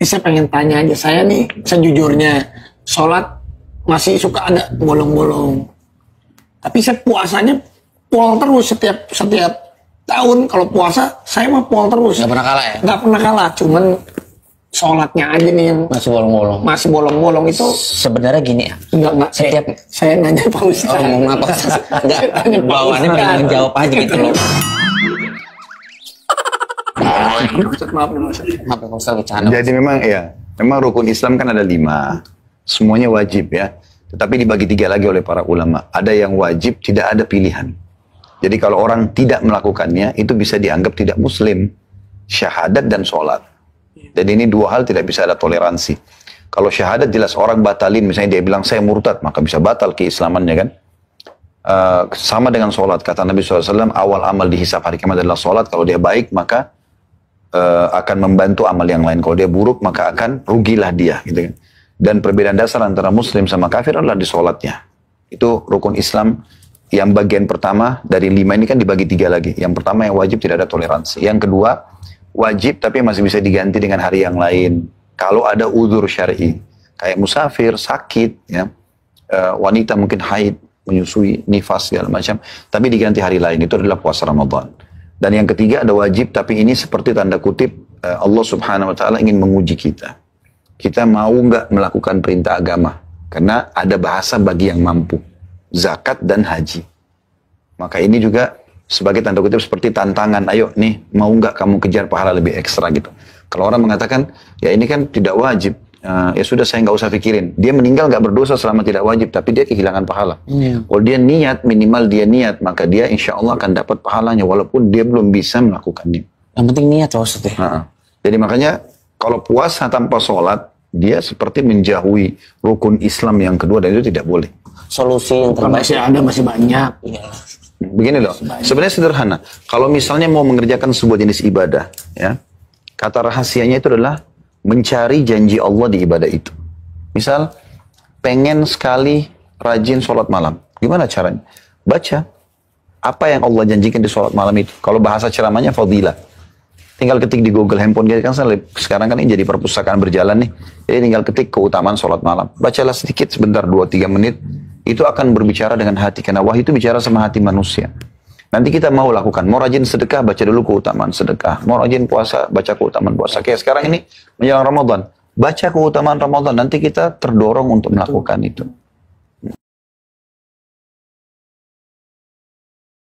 ini saya pengen tanya aja saya nih sejujurnya sholat masih suka ada bolong-bolong tapi saya puasanya pol terus setiap setiap tahun kalau puasa saya mah pol terus nggak pernah kalah ya nggak pernah kalah cuman sholatnya aja nih yang masih bolong-bolong masih bolong-bolong itu sebenarnya gini ya enggak enggak setiap saya, saya nanya pak oh, ustadz oh, maaf enggak bawaannya pengen jawab aja gitu loh jadi memang ya, memang rukun Islam kan ada lima. Semuanya wajib ya. Tetapi dibagi tiga lagi oleh para ulama. Ada yang wajib, tidak ada pilihan. Jadi kalau orang tidak melakukannya, itu bisa dianggap tidak muslim. Syahadat dan sholat. Iya. Jadi ini dua hal tidak bisa ada toleransi. Kalau syahadat jelas orang batalin, misalnya dia bilang saya murtad, maka bisa batal keislamannya kan. Uh, sama dengan sholat, kata Nabi SAW, awal amal dihisap hari kiamat adalah sholat, kalau dia baik maka uh, akan membantu amal yang lain. Kalau dia buruk maka akan rugilah dia gitu kan. Dan perbedaan dasar antara muslim sama kafir adalah di sholatnya. Itu rukun Islam yang bagian pertama dari lima ini kan dibagi tiga lagi. Yang pertama yang wajib tidak ada toleransi. Yang kedua wajib tapi masih bisa diganti dengan hari yang lain. Kalau ada udur syari, kayak musafir, sakit, ya, uh, wanita mungkin haid, menyusui, nifas segala macam, tapi diganti hari lain itu adalah puasa Ramadan. Dan yang ketiga ada wajib, tapi ini seperti tanda kutip eh, Allah subhanahu wa ta'ala ingin menguji kita. Kita mau nggak melakukan perintah agama? Karena ada bahasa bagi yang mampu. Zakat dan haji. Maka ini juga sebagai tanda kutip seperti tantangan. Ayo nih, mau nggak kamu kejar pahala lebih ekstra gitu. Kalau orang mengatakan, ya ini kan tidak wajib uh, ya sudah saya nggak usah pikirin. Dia meninggal nggak berdosa selama tidak wajib, tapi dia kehilangan pahala. Yeah. Kalau dia niat, minimal dia niat, maka dia insya Allah akan dapat pahalanya walaupun dia belum bisa melakukannya. Yang penting niat loh Ustaz. -ha. Ya? Ah, ah. Jadi makanya kalau puasa tanpa sholat, dia seperti menjauhi rukun Islam yang kedua dan itu tidak boleh. Solusi yang terbaik. Masih ada, masih banyak. Ya. Begini loh, sebenarnya sederhana. Kalau misalnya mau mengerjakan sebuah jenis ibadah, ya, kata rahasianya itu adalah mencari janji Allah di ibadah itu. Misal, pengen sekali rajin sholat malam. Gimana caranya? Baca apa yang Allah janjikan di sholat malam itu. Kalau bahasa ceramahnya fadilah. Tinggal ketik di Google handphone kan sekarang kan ini jadi perpustakaan berjalan nih. Jadi tinggal ketik keutamaan sholat malam. Bacalah sedikit sebentar 2-3 menit. Itu akan berbicara dengan hati. Karena wahyu itu bicara sama hati manusia. Nanti kita mau lakukan, mau rajin sedekah, baca dulu keutamaan sedekah. Mau rajin puasa, baca keutamaan puasa. Kayak sekarang ini menjelang Ramadan, baca keutamaan Ramadan. Nanti kita terdorong untuk melakukan itu.